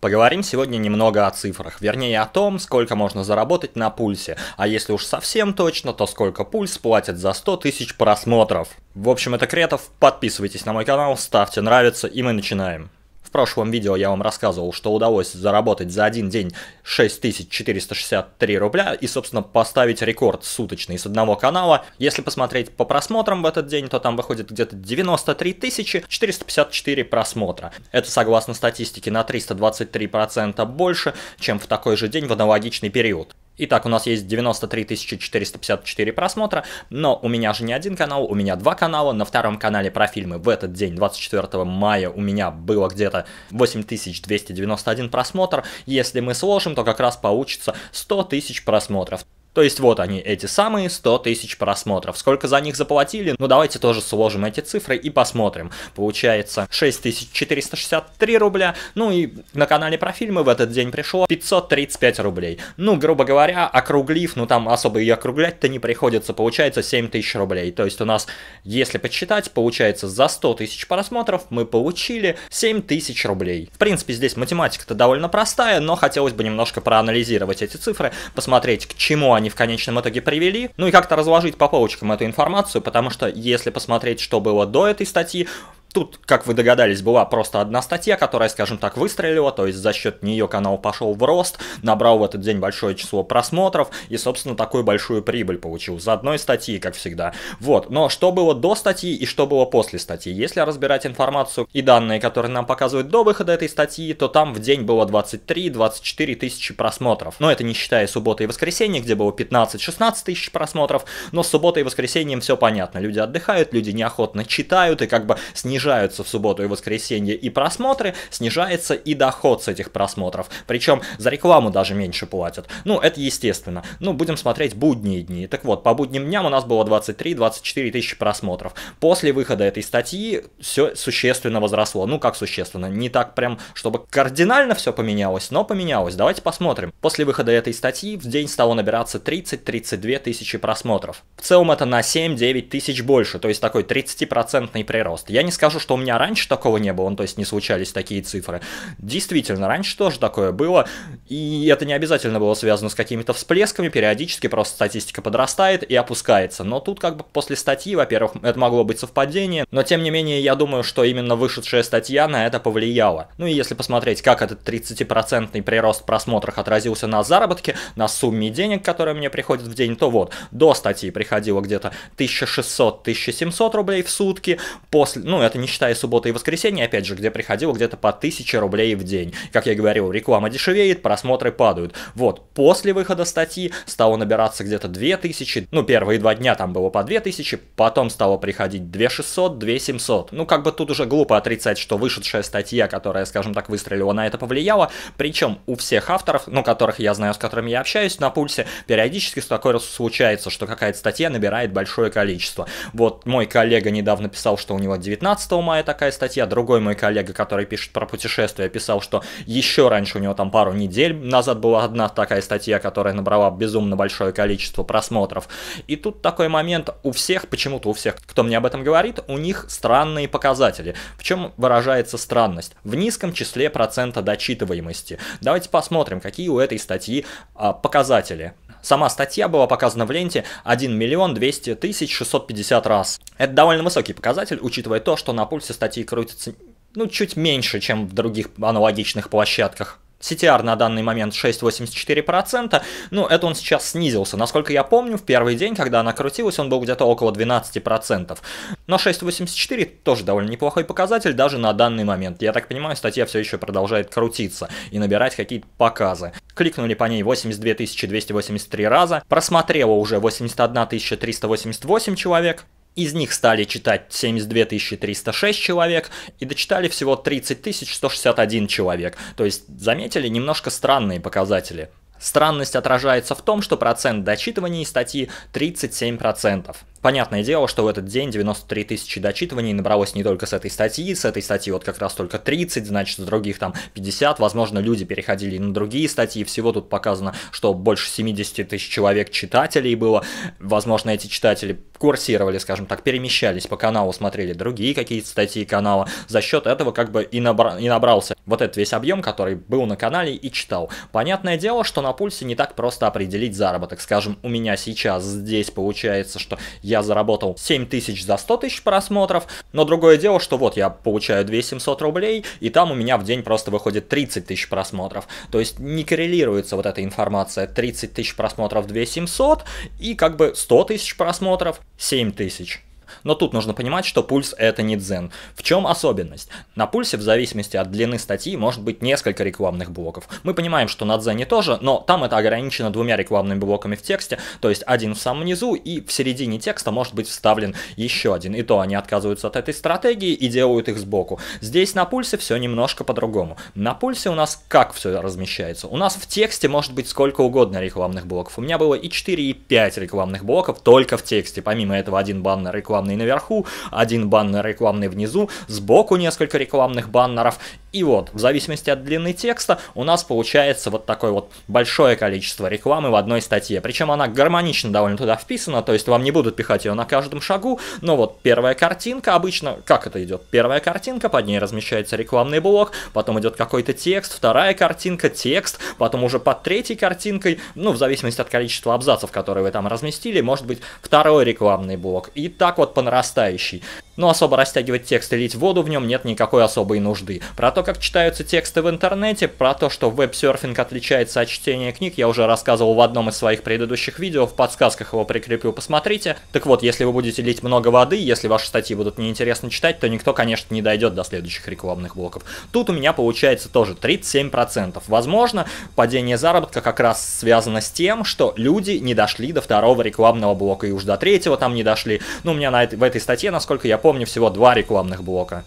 Поговорим сегодня немного о цифрах, вернее о том, сколько можно заработать на пульсе, а если уж совсем точно, то сколько пульс платит за 100 тысяч просмотров. В общем, это Кретов, подписывайтесь на мой канал, ставьте нравится и мы начинаем. В прошлом видео я вам рассказывал, что удалось заработать за один день 6463 рубля и, собственно, поставить рекорд суточный с одного канала. Если посмотреть по просмотрам в этот день, то там выходит где-то 93 454 просмотра. Это, согласно статистике, на 323% больше, чем в такой же день в аналогичный период. Итак, у нас есть 93 454 просмотра, но у меня же не один канал, у меня два канала. На втором канале про фильмы в этот день, 24 мая, у меня было где-то 8291 просмотр. Если мы сложим, то как раз получится 100 тысяч просмотров. То есть вот они, эти самые 100 тысяч просмотров. Сколько за них заплатили? Ну давайте тоже сложим эти цифры и посмотрим. Получается 6463 рубля. Ну и на канале про фильмы в этот день пришло 535 рублей. Ну, грубо говоря, округлив, ну там особо и округлять-то не приходится, получается 7000 рублей. То есть у нас, если подсчитать, получается за 100 тысяч просмотров мы получили 7000 рублей. В принципе, здесь математика-то довольно простая, но хотелось бы немножко проанализировать эти цифры, посмотреть, к чему они они в конечном итоге привели. Ну и как-то разложить по полочкам эту информацию, потому что если посмотреть, что было до этой статьи, Тут, как вы догадались, была просто одна статья, которая, скажем так, выстрелила, то есть за счет нее канал пошел в рост, набрал в этот день большое число просмотров и, собственно, такую большую прибыль получил за одной статьи, как всегда. Вот, но что было до статьи и что было после статьи? Если разбирать информацию и данные, которые нам показывают до выхода этой статьи, то там в день было 23-24 тысячи просмотров. Но это не считая субботы и воскресенья, где было 15-16 тысяч просмотров, но с субботой и воскресеньем все понятно. Люди отдыхают, люди неохотно читают и как бы снижают снижаются в субботу и воскресенье и просмотры, снижается и доход с этих просмотров. Причем за рекламу даже меньше платят. Ну, это естественно. Ну, будем смотреть будние дни. Так вот, по будним дням у нас было 23-24 тысячи просмотров. После выхода этой статьи все существенно возросло. Ну, как существенно? Не так прям, чтобы кардинально все поменялось, но поменялось. Давайте посмотрим. После выхода этой статьи в день стало набираться 30-32 тысячи просмотров. В целом это на 7-9 тысяч больше, то есть такой 30% процентный прирост. Я не скажу, скажу, что у меня раньше такого не было, ну, то есть не случались такие цифры. Действительно, раньше тоже такое было, и это не обязательно было связано с какими-то всплесками, периодически просто статистика подрастает и опускается. Но тут как бы после статьи, во-первых, это могло быть совпадение, но тем не менее я думаю, что именно вышедшая статья на это повлияла. Ну и если посмотреть, как этот 30% прирост в просмотрах отразился на заработке, на сумме денег, которые мне приходят в день, то вот, до статьи приходило где-то 1600-1700 рублей в сутки, после, ну это не считая субботы и воскресенья, опять же, где приходило где-то по 1000 рублей в день. Как я говорил, реклама дешевеет, просмотры падают. Вот, после выхода статьи стало набираться где-то 2000, ну, первые два дня там было по 2000, потом стало приходить 2600, 2700. Ну, как бы тут уже глупо отрицать, что вышедшая статья, которая, скажем так, выстрелила, на это повлияла. Причем у всех авторов, ну, которых я знаю, с которыми я общаюсь на пульсе, периодически такое случается, что какая-то статья набирает большое количество. Вот мой коллега недавно писал, что у него 19 15 мая такая статья, другой мой коллега, который пишет про путешествия, писал, что еще раньше у него там пару недель назад была одна такая статья, которая набрала безумно большое количество просмотров. И тут такой момент у всех, почему-то у всех, кто мне об этом говорит, у них странные показатели. В чем выражается странность? В низком числе процента дочитываемости. Давайте посмотрим, какие у этой статьи а, показатели. Сама статья была показана в ленте 1 миллион 200 тысяч 650 раз. Это довольно высокий показатель, учитывая то, что на пульсе статьи крутится ну, чуть меньше, чем в других аналогичных площадках. CTR на данный момент 6,84%, ну, это он сейчас снизился. Насколько я помню, в первый день, когда она крутилась, он был где-то около 12%. Но 6,84 тоже довольно неплохой показатель даже на данный момент. Я так понимаю, статья все еще продолжает крутиться и набирать какие-то показы. Кликнули по ней 82 283 раза, просмотрело уже 81 388 человек, из них стали читать 72 306 человек и дочитали всего 30 161 человек. То есть, заметили, немножко странные показатели. Странность отражается в том, что процент дочитываний статьи 37%. Понятное дело, что в этот день 93 тысячи дочитываний набралось не только с этой статьи, с этой статьи вот как раз только 30, значит с других там 50, возможно люди переходили на другие статьи, всего тут показано, что больше 70 тысяч человек читателей было, возможно эти читатели курсировали, скажем так, перемещались по каналу, смотрели другие какие-то статьи канала, за счет этого как бы и, набра... и набрался вот этот весь объем, который был на канале и читал. Понятное дело, что на на пульсе не так просто определить заработок. Скажем, у меня сейчас здесь получается, что я заработал 7 тысяч за 100 тысяч просмотров, но другое дело, что вот я получаю 2700 рублей, и там у меня в день просто выходит 30 тысяч просмотров. То есть не коррелируется вот эта информация 30 тысяч просмотров 2700 и как бы 100 тысяч просмотров 7 тысяч. Но тут нужно понимать, что пульс это не дзен. В чем особенность? На пульсе в зависимости от длины статьи может быть несколько рекламных блоков. Мы понимаем, что на дзене тоже, но там это ограничено двумя рекламными блоками в тексте, то есть один в самом низу и в середине текста может быть вставлен еще один. И то они отказываются от этой стратегии и делают их сбоку. Здесь на пульсе все немножко по-другому. На пульсе у нас как все размещается? У нас в тексте может быть сколько угодно рекламных блоков. У меня было и 4, и 5 рекламных блоков только в тексте. Помимо этого один баннер рекламный рекламный наверху, один баннер рекламный внизу, сбоку несколько рекламных баннеров. И вот, в зависимости от длины текста, у нас получается вот такое вот большое количество рекламы в одной статье. Причем она гармонично довольно туда вписана, то есть вам не будут пихать ее на каждом шагу, но вот первая картинка обычно, как это идет? Первая картинка, под ней размещается рекламный блок, потом идет какой-то текст, вторая картинка, текст, потом уже под третьей картинкой, ну, в зависимости от количества абзацев, которые вы там разместили, может быть, второй рекламный блок. И так вот по нарастающей. Но особо растягивать текст и лить воду в нем нет никакой особой нужды. Про то, как читаются тексты в интернете, про то, что веб-серфинг отличается от чтения книг, я уже рассказывал в одном из своих предыдущих видео, в подсказках его прикреплю, посмотрите. Так вот, если вы будете лить много воды, если ваши статьи будут неинтересно читать, то никто, конечно, не дойдет до следующих рекламных блоков. Тут у меня получается тоже 37%. Возможно, падение заработка как раз связано с тем, что люди не дошли до второго рекламного блока и уж до третьего там не дошли. Ну, у меня на в этой статье, насколько я помню, всего два рекламных блока.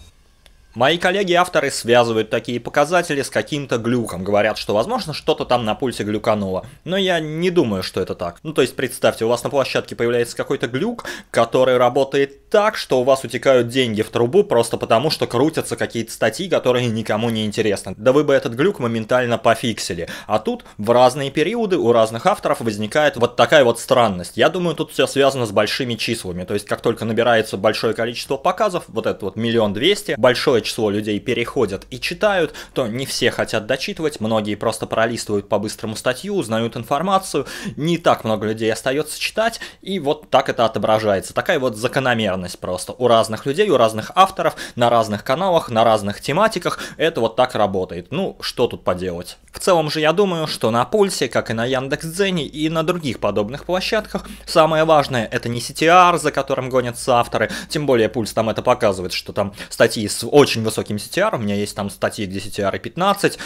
Мои коллеги-авторы связывают такие показатели с каким-то глюком, говорят, что возможно что-то там на пульсе глюкануло, но я не думаю, что это так. Ну то есть представьте, у вас на площадке появляется какой-то глюк, который работает так, что у вас утекают деньги в трубу просто потому, что крутятся какие-то статьи, которые никому не интересны. Да вы бы этот глюк моментально пофиксили. А тут в разные периоды у разных авторов возникает вот такая вот странность. Я думаю, тут все связано с большими числами, то есть как только набирается большое количество показов, вот этот вот миллион двести, большое число людей переходят и читают, то не все хотят дочитывать, многие просто пролистывают по-быстрому статью, узнают информацию, не так много людей остается читать, и вот так это отображается. Такая вот закономерность просто у разных людей, у разных авторов, на разных каналах, на разных тематиках, это вот так работает. Ну, что тут поделать. В целом же я думаю, что на Пульсе, как и на Яндекс.Дзене и на других подобных площадках, самое важное это не CTR, за которым гонятся авторы, тем более Пульс там это показывает, что там статьи с очень очень высоким CTR, у меня есть там статьи, где CTR 15,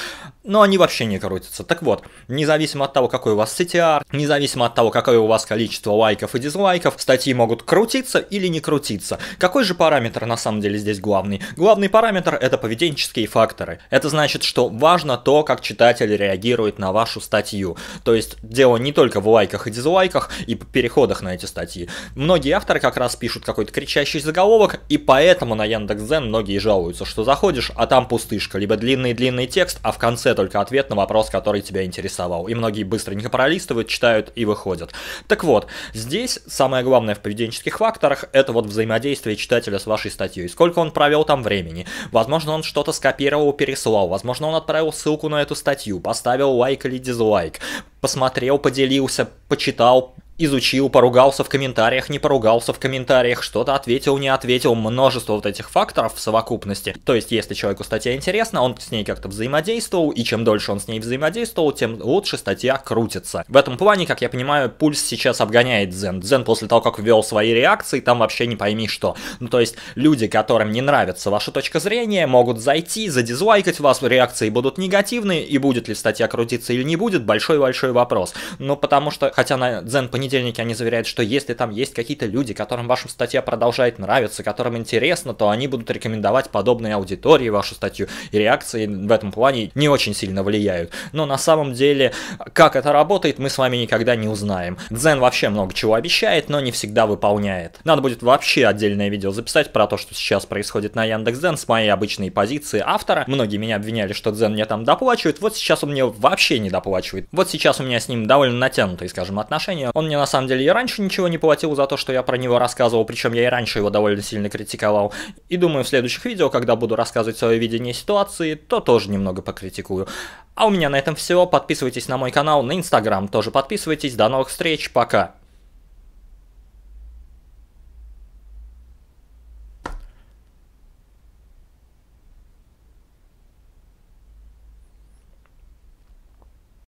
но они вообще не крутятся. Так вот, независимо от того, какой у вас CTR, независимо от того, какое у вас количество лайков и дизлайков, статьи могут крутиться или не крутиться. Какой же параметр на самом деле здесь главный? Главный параметр – это поведенческие факторы. Это значит, что важно то, как читатель реагирует на вашу статью. То есть, дело не только в лайках и дизлайках и переходах на эти статьи. Многие авторы как раз пишут какой-то кричащий заголовок, и поэтому на Яндекс.Зен многие жалуются пользуются, что заходишь, а там пустышка, либо длинный-длинный текст, а в конце только ответ на вопрос, который тебя интересовал. И многие быстренько пролистывают, читают и выходят. Так вот, здесь самое главное в поведенческих факторах – это вот взаимодействие читателя с вашей статьей. Сколько он провел там времени. Возможно, он что-то скопировал, переслал. Возможно, он отправил ссылку на эту статью, поставил лайк или дизлайк посмотрел, поделился, почитал, изучил, поругался в комментариях, не поругался в комментариях, что-то ответил, не ответил, множество вот этих факторов в совокупности. То есть, если человеку статья интересна, он с ней как-то взаимодействовал, и чем дольше он с ней взаимодействовал, тем лучше статья крутится. В этом плане, как я понимаю, пульс сейчас обгоняет Дзен. Дзен после того, как ввел свои реакции, там вообще не пойми что. Ну, то есть, люди, которым не нравится ваша точка зрения, могут зайти, задизлайкать вас, реакции будут негативные, и будет ли статья крутиться или не будет, большой-большой вопрос. Ну, потому что, хотя на Дзен понедельник еженедельнике они заверяют, что если там есть какие-то люди, которым ваша статья продолжает нравиться, которым интересно, то они будут рекомендовать подобной аудитории вашу статью, и реакции в этом плане не очень сильно влияют. Но на самом деле, как это работает, мы с вами никогда не узнаем. Дзен вообще много чего обещает, но не всегда выполняет. Надо будет вообще отдельное видео записать про то, что сейчас происходит на Яндекс.Дзен с моей обычной позиции автора. Многие меня обвиняли, что Дзен мне там доплачивает, вот сейчас он мне вообще не доплачивает. Вот сейчас у меня с ним довольно натянутые, скажем, отношения, он мне на самом деле и раньше ничего не платил за то, что я про него рассказывал, причем я и раньше его довольно сильно критиковал. И думаю, в следующих видео, когда буду рассказывать свое видение ситуации, то тоже немного покритикую. А у меня на этом все. Подписывайтесь на мой канал, на Инстаграм тоже подписывайтесь. До новых встреч, пока!